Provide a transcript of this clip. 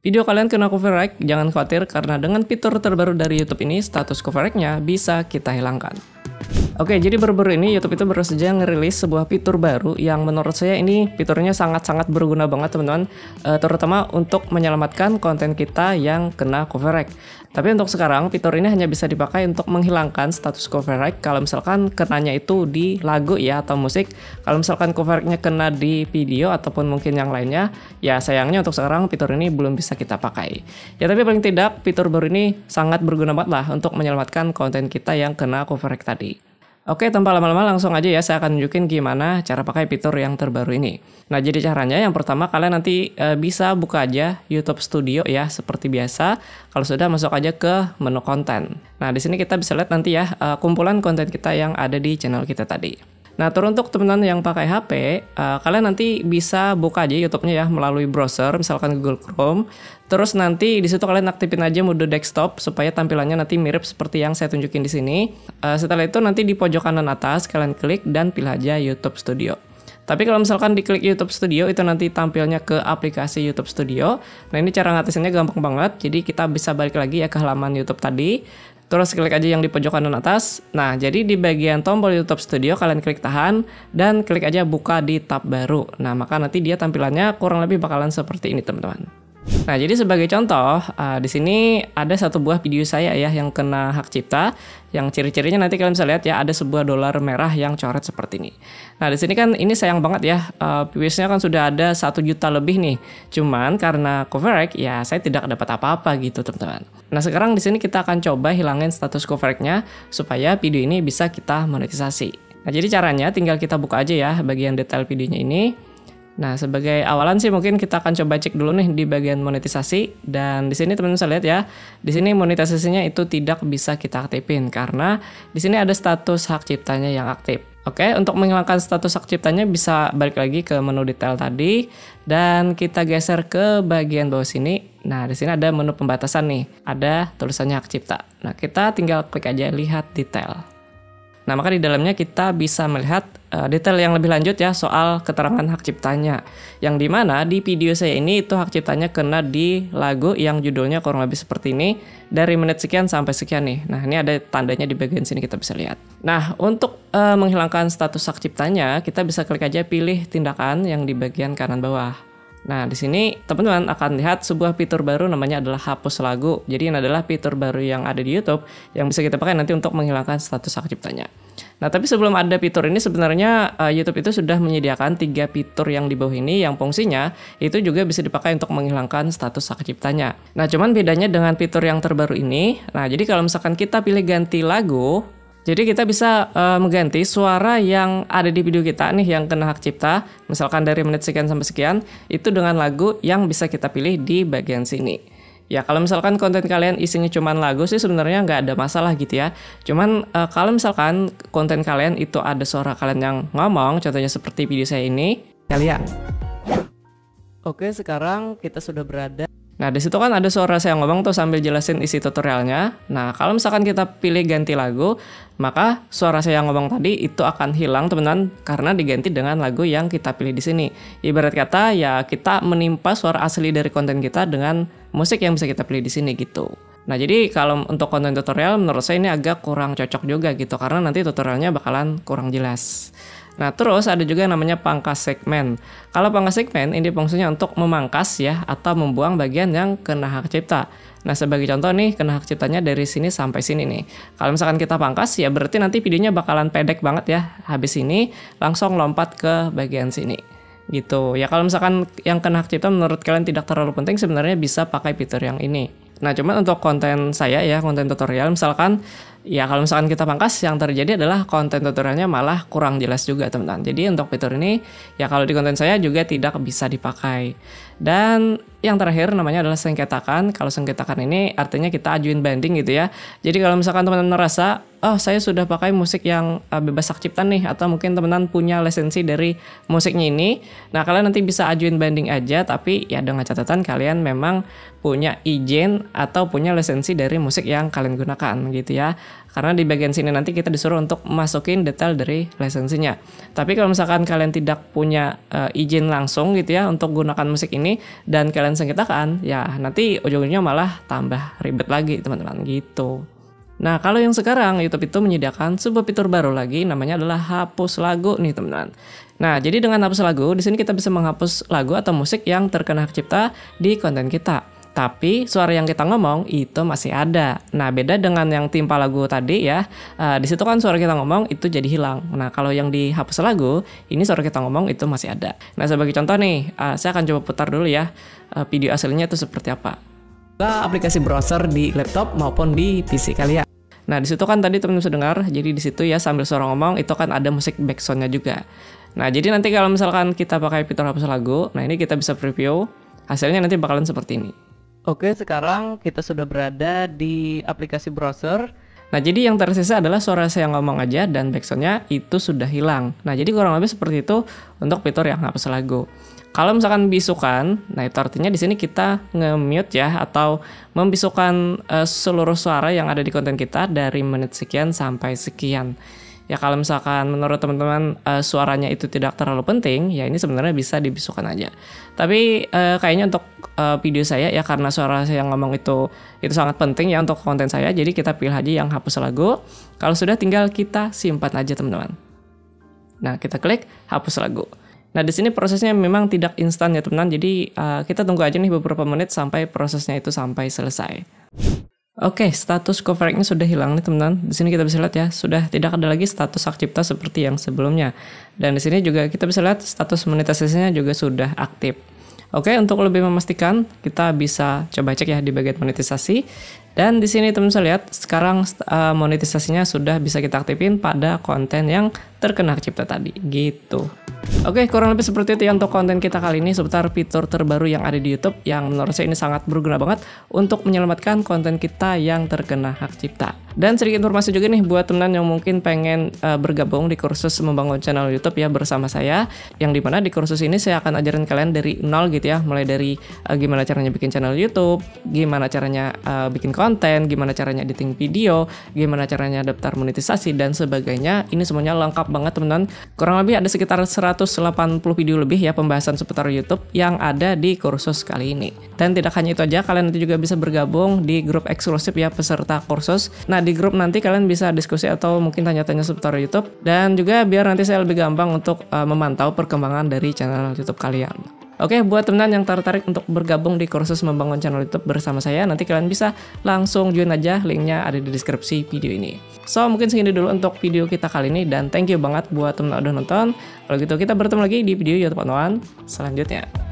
Video kalian kena copyright, jangan khawatir karena dengan fitur terbaru dari YouTube ini, status cover nya bisa kita hilangkan. Oke, jadi baru-baru ini YouTube itu baru saja ngerilis sebuah fitur baru yang menurut saya ini fiturnya sangat-sangat berguna banget teman-teman, uh, terutama untuk menyelamatkan konten kita yang kena copyright. Tapi untuk sekarang, fitur ini hanya bisa dipakai untuk menghilangkan status copyright kalau misalkan kenanya itu di lagu ya atau musik. Kalau misalkan copyrightnya kena di video ataupun mungkin yang lainnya, ya sayangnya untuk sekarang fitur ini belum bisa kita pakai. Ya tapi paling tidak, fitur baru ini sangat berguna banget lah untuk menyelamatkan konten kita yang kena copyright tadi. Oke, tanpa lama-lama langsung aja ya saya akan nunjukin gimana cara pakai fitur yang terbaru ini. Nah, jadi caranya yang pertama kalian nanti e, bisa buka aja YouTube Studio ya seperti biasa. Kalau sudah masuk aja ke menu konten. Nah, di sini kita bisa lihat nanti ya e, kumpulan konten kita yang ada di channel kita tadi. Nah, untuk teman-teman yang pakai HP, uh, eh, kalian nanti bisa buka aja YouTube-nya ya melalui browser, misalkan Google Chrome. Terus nanti di situ kalian aktifin aja mode desktop supaya tampilannya nanti mirip seperti yang saya tunjukin di sini. Uh, setelah itu nanti di pojok kanan atas kalian klik dan pilih aja YouTube Studio. Tapi kalau misalkan diklik YouTube Studio itu nanti tampilnya ke aplikasi YouTube Studio. Nah ini cara ngatasinnya gampang banget. Jadi kita bisa balik lagi ya ke halaman YouTube tadi. Terus klik aja yang di pojok kanan atas. Nah, jadi di bagian tombol YouTube Studio kalian klik tahan dan klik aja buka di tab baru. Nah, maka nanti dia tampilannya kurang lebih bakalan seperti ini, teman-teman. Nah, jadi sebagai contoh, uh, di sini ada satu buah video saya ya yang kena hak cipta, yang ciri-cirinya nanti kalian bisa lihat ya ada sebuah dolar merah yang coret seperti ini. Nah, di sini kan ini sayang banget ya, uh, viewsnya kan sudah ada satu juta lebih nih. Cuman karena coverage ya saya tidak dapat apa-apa gitu teman-teman. Nah, sekarang di sini kita akan coba hilangin status coverage-nya supaya video ini bisa kita monetisasi. Nah, jadi caranya tinggal kita buka aja ya bagian detail videonya ini. Nah, sebagai awalan sih mungkin kita akan coba cek dulu nih di bagian monetisasi dan di sini teman-teman bisa lihat ya, di sini monetisasinya itu tidak bisa kita aktifin karena di sini ada status hak ciptanya yang aktif. Oke, untuk menghilangkan status hak ciptanya bisa balik lagi ke menu detail tadi dan kita geser ke bagian bawah sini. Nah, di sini ada menu pembatasan nih. Ada tulisannya hak cipta. Nah, kita tinggal klik aja lihat detail. Nah, maka di dalamnya kita bisa melihat Eh, detail yang lebih lanjut ya soal keterangan hak ciptanya. Yang dimana di video saya ini itu hak ciptanya kena di lagu yang judulnya kurang lebih seperti ini dari menit sekian sampai sekian nih. Nah ini ada tandanya di bagian sini kita bisa lihat. Nah untuk uh, menghilangkan status hak ciptanya kita bisa klik aja pilih tindakan yang di bagian kanan bawah. Nah, di sini teman-teman akan lihat sebuah fitur baru namanya adalah hapus lagu. Jadi ini adalah fitur baru yang ada di YouTube yang bisa kita pakai nanti untuk menghilangkan status hak ciptanya. Nah, tapi sebelum ada fitur ini sebenarnya uh, YouTube itu sudah menyediakan tiga fitur yang di bawah ini yang fungsinya itu juga bisa dipakai untuk menghilangkan status hak ciptanya. Nah, cuman bedanya dengan fitur yang terbaru ini, nah jadi kalau misalkan kita pilih ganti lagu, jadi kita bisa uh, mengganti suara yang ada di video kita nih yang kena hak cipta, misalkan dari menit sekian sampai sekian, itu dengan lagu yang bisa kita pilih di bagian sini. Ya kalau misalkan konten kalian isinya cuman lagu sih sebenarnya nggak ada masalah gitu ya. Cuman uh, kalau misalkan konten kalian itu ada suara kalian yang ngomong, contohnya seperti video saya ini, kalian. Oke sekarang kita sudah berada Nah, di situ kan ada suara saya ngomong tuh sambil jelasin isi tutorialnya. Nah, kalau misalkan kita pilih ganti lagu, maka suara saya ngomong tadi itu akan hilang, teman-teman, karena diganti dengan lagu yang kita pilih di sini. Ibarat kata ya kita menimpa suara asli dari konten kita dengan musik yang bisa kita pilih di sini gitu. Nah, jadi kalau untuk konten tutorial menurut saya ini agak kurang cocok juga gitu karena nanti tutorialnya bakalan kurang jelas. Nah, terus ada juga yang namanya pangkas segmen. Kalau pangkas segmen ini fungsinya untuk memangkas ya atau membuang bagian yang kena hak cipta. Nah, sebagai contoh nih, kena hak ciptanya dari sini sampai sini nih. Kalau misalkan kita pangkas, ya berarti nanti videonya bakalan pendek banget ya. Habis ini, langsung lompat ke bagian sini. Gitu. Ya, kalau misalkan yang kena hak cipta menurut kalian tidak terlalu penting, sebenarnya bisa pakai fitur yang ini. Nah, cuman untuk konten saya ya, konten tutorial, misalkan ya kalau misalkan kita pangkas yang terjadi adalah konten tutorialnya malah kurang jelas juga teman-teman. Jadi untuk fitur ini ya kalau di konten saya juga tidak bisa dipakai. Dan yang terakhir namanya adalah sengketakan. Kalau sengketakan ini artinya kita ajuin banding gitu ya. Jadi kalau misalkan teman-teman merasa, oh saya sudah pakai musik yang uh, bebas hak cipta nih, atau mungkin teman-teman punya lisensi dari musiknya ini, nah kalian nanti bisa ajuin banding aja, tapi ya dengan catatan kalian memang punya izin atau punya lisensi dari musik yang kalian gunakan gitu ya. Karena di bagian sini nanti kita disuruh untuk masukin detail dari lisensinya. Tapi kalau misalkan kalian tidak punya uh, izin langsung gitu ya untuk gunakan musik ini, ini dan kalian sengketakan, ya nanti ujung-ujungnya malah tambah ribet lagi teman-teman gitu. Nah, kalau yang sekarang YouTube itu menyediakan sebuah fitur baru lagi namanya adalah hapus lagu nih, teman-teman. Nah, jadi dengan hapus lagu, di sini kita bisa menghapus lagu atau musik yang terkena hak cipta di konten kita tapi suara yang kita ngomong itu masih ada. Nah, beda dengan yang timpa lagu tadi ya, uh, di situ kan suara kita ngomong itu jadi hilang. Nah, kalau yang dihapus lagu, ini suara kita ngomong itu masih ada. Nah, sebagai contoh nih, uh, saya akan coba putar dulu ya uh, video aslinya itu seperti apa. aplikasi browser di laptop maupun di PC kalian. Nah, di situ kan tadi teman-teman sudah dengar, jadi di situ ya sambil suara ngomong itu kan ada musik backsoundnya juga. Nah, jadi nanti kalau misalkan kita pakai fitur hapus lagu, nah ini kita bisa preview, hasilnya nanti bakalan seperti ini. Oke, sekarang kita sudah berada di aplikasi browser. Nah, jadi yang tersisa adalah suara saya ngomong aja dan backsoundnya itu sudah hilang. Nah, jadi kurang lebih seperti itu untuk fitur yang hapus lagu. Kalau misalkan bisukan, nah itu artinya di sini kita nge-mute ya atau membisukan uh, seluruh suara yang ada di konten kita dari menit sekian sampai sekian ya kalau misalkan menurut teman-teman uh, suaranya itu tidak terlalu penting ya ini sebenarnya bisa dibisukan aja tapi uh, kayaknya untuk uh, video saya ya karena suara saya yang ngomong itu itu sangat penting ya untuk konten saya jadi kita pilih aja yang hapus lagu kalau sudah tinggal kita simpan aja teman-teman nah kita klik hapus lagu Nah, di sini prosesnya memang tidak instan ya, teman-teman. Jadi, uh, kita tunggu aja nih beberapa menit sampai prosesnya itu sampai selesai. Oke, okay, status coverage-nya sudah hilang nih teman-teman. Di sini kita bisa lihat ya, sudah tidak ada lagi status hak cipta seperti yang sebelumnya. Dan di sini juga kita bisa lihat status monetisasinya juga sudah aktif. Oke, okay, untuk lebih memastikan, kita bisa coba cek ya di bagian monetisasi. Dan di sini teman bisa lihat sekarang uh, monetisasinya sudah bisa kita aktifin pada konten yang terkena cipta tadi gitu. Oke, kurang lebih seperti itu ya untuk konten kita kali ini seputar fitur terbaru yang ada di YouTube yang menurut saya ini sangat berguna banget untuk menyelamatkan konten kita yang terkena hak cipta. Dan sedikit informasi juga nih buat teman yang mungkin pengen uh, bergabung di kursus membangun channel YouTube ya bersama saya yang dimana di kursus ini saya akan ajarin kalian dari nol gitu ya mulai dari uh, gimana caranya bikin channel YouTube, gimana caranya uh, bikin konten, gimana caranya editing video, gimana caranya daftar monetisasi dan sebagainya. Ini semuanya lengkap banget teman-teman. Kurang lebih ada sekitar 180 video lebih ya pembahasan seputar YouTube yang ada di kursus kali ini. Dan tidak hanya itu aja, kalian nanti juga bisa bergabung di grup eksklusif ya peserta kursus. Nah, di grup nanti kalian bisa diskusi atau mungkin tanya-tanya seputar YouTube dan juga biar nanti saya lebih gampang untuk uh, memantau perkembangan dari channel YouTube kalian. Oke, buat teman-teman yang tertarik untuk bergabung di kursus membangun channel YouTube bersama saya, nanti kalian bisa langsung join aja, linknya ada di deskripsi video ini. So, mungkin segini dulu untuk video kita kali ini, dan thank you banget buat teman-teman udah nonton. Kalau gitu, kita bertemu lagi di video YouTube on selanjutnya.